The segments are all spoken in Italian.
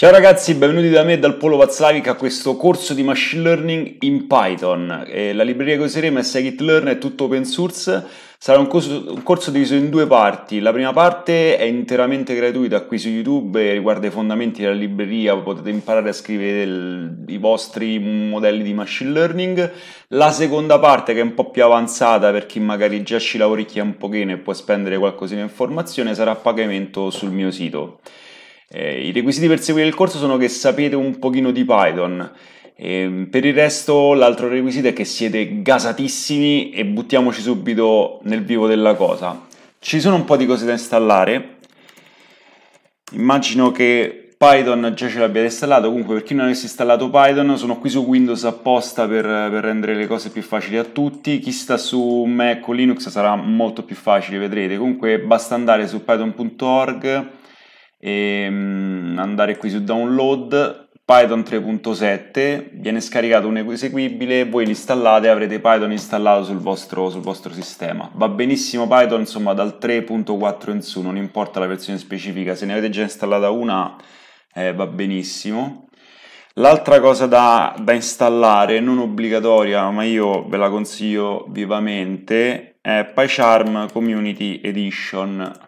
Ciao ragazzi, benvenuti da me dal Polo Vazlavic a questo corso di Machine Learning in Python. E eh, la libreria che useremo è Scikit-Learn, è tutto open source. Sarà un corso, un corso, diviso in due parti. La prima parte è interamente gratuita qui su YouTube eh, riguarda i fondamenti della libreria, potete imparare a scrivere il, i vostri modelli di machine learning. La seconda parte, che è un po' più avanzata per chi magari già ci lavoricchia un pochino e può spendere qualcosina in formazione, sarà a pagamento sul mio sito. Eh, I requisiti per seguire il corso sono che sapete un pochino di Python. E ehm, per il resto, l'altro requisito è che siete gasatissimi e buttiamoci subito nel vivo della cosa. Ci sono un po' di cose da installare. Immagino che Python già ce l'abbiate installato. Comunque, per chi non avesse installato Python, sono qui su Windows apposta per, per rendere le cose più facili a tutti. Chi sta su Mac o Linux sarà molto più facile, vedrete. Comunque, basta andare su python.org e ehm, andare qui su download Python 3.7 viene scaricato un eseguibile voi l'installate e avrete Python installato sul vostro, sul vostro, sistema va benissimo Python insomma dal 3.4 in su non importa la versione specifica se ne avete già installata una eh, va benissimo l'altra cosa da, da installare non obbligatoria ma io ve la consiglio vivamente è PyCharm Community Edition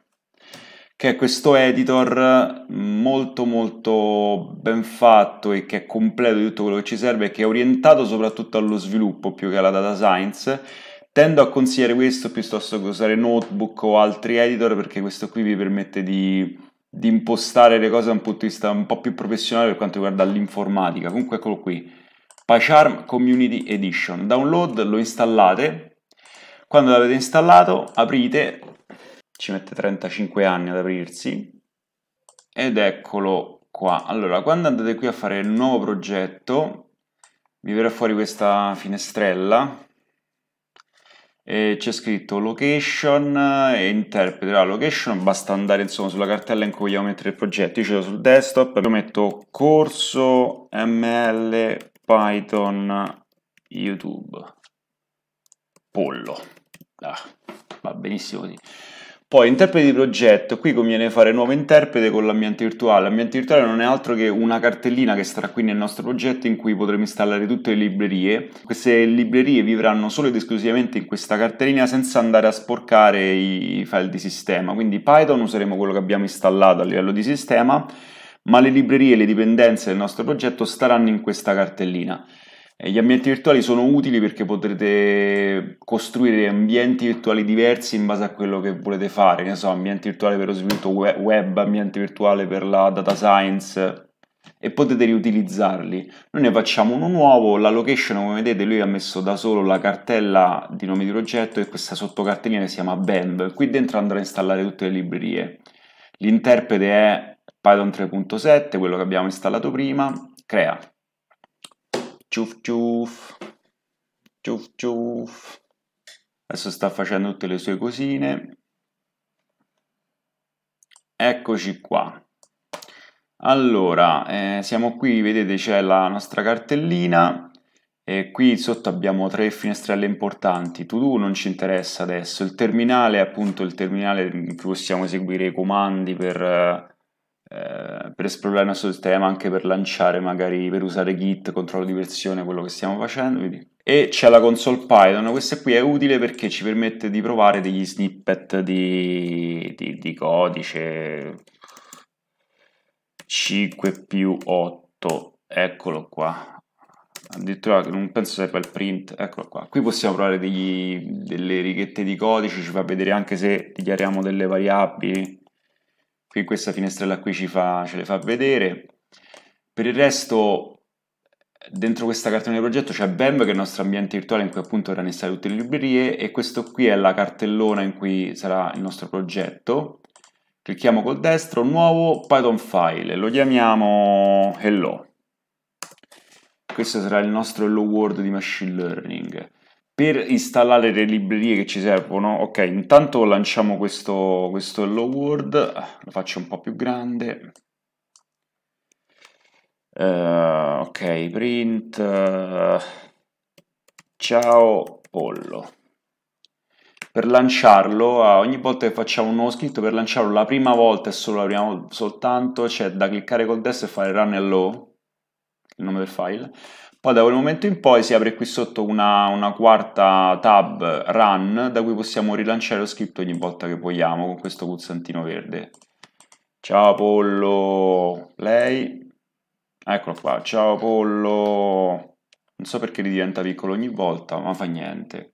che è questo editor molto molto ben fatto e che è completo di tutto quello che ci serve e che è orientato soprattutto allo sviluppo più che alla data science. Tendo a consigliare questo piuttosto che usare notebook o altri editor perché questo qui vi permette di, di impostare le cose da un punto di vista un po' più professionale per quanto riguarda l'informatica. Comunque eccolo qui, PyCharm Community Edition. Download, lo installate, quando l'avete installato aprite ci mette 35 anni ad aprirsi ed eccolo qua allora quando andate qui a fare il nuovo progetto vi verrà fuori questa finestrella e c'è scritto location e interprete la location basta andare insomma sulla cartella in cui vogliamo mettere il progetto io ce l'ho sul desktop io metto corso ml python youtube pollo ah, va benissimo così poi interprete di progetto, qui conviene fare nuovo interprete con l'ambiente virtuale. L'ambiente virtuale non è altro che una cartellina che starà qui nel nostro progetto in cui potremo installare tutte le librerie. Queste librerie vivranno solo ed esclusivamente in questa cartellina senza andare a sporcare i file di sistema. Quindi Python useremo quello che abbiamo installato a livello di sistema, ma le librerie e le dipendenze del nostro progetto staranno in questa cartellina. Gli ambienti virtuali sono utili perché potrete costruire ambienti virtuali diversi in base a quello che volete fare, ne so, ambiente virtuale per lo sviluppo web, ambiente virtuale per la data science e potete riutilizzarli. Noi ne facciamo uno nuovo, la location come vedete lui ha messo da solo la cartella di nome di progetto e questa sottocartellina si chiama BAMB, qui dentro andrò a installare tutte le librerie. L'interprete è Python 3.7, quello che abbiamo installato prima, crea. Ciuf ciuf, ciuf ciuf. Adesso sta facendo tutte le sue cosine. Eccoci qua. Allora, eh, siamo qui, vedete c'è la nostra cartellina e qui sotto abbiamo tre finestrelle importanti. To do non ci interessa adesso, il terminale è appunto il terminale in cui possiamo eseguire i comandi per eh, eh, per esplorare il nostro sistema, anche per lanciare magari, per usare git, controllo di versione, quello che stiamo facendo. Quindi. E c'è la console Python, questa qui è utile perché ci permette di provare degli snippet di, di, di codice 5 più 8, eccolo qua, addirittura non penso serva il print, eccolo qua. Qui possiamo provare degli, delle righette di codice, ci fa vedere anche se dichiariamo delle variabili, qui questa finestrella qui ci fa, ce le fa vedere. Per il resto, dentro questa cartellina di progetto c'è BEM, che è il nostro ambiente virtuale in cui appunto erano installate tutte le librerie, e questo qui è la cartellona in cui sarà il nostro progetto. Clicchiamo col destro, nuovo Python file, lo chiamiamo hello. Questo sarà il nostro hello world di machine learning per installare le librerie che ci servono, ok, intanto lanciamo questo, questo hello world, lo faccio un po' più grande, uh, ok, print, uh, ciao pollo. Per lanciarlo, uh, ogni volta che facciamo un nuovo scritto, per lanciarlo la prima volta e solo la prima volta soltanto, c'è cioè da cliccare col destro e fare run hello, il nome del file. Poi da quel momento in poi si apre qui sotto una, una, quarta tab Run da cui possiamo rilanciare lo script ogni volta che vogliamo con questo pulsantino verde. Ciao Pollo lei. Eccolo qua, ciao Pollo. Non so perché ridiventa piccolo ogni volta, ma fa niente.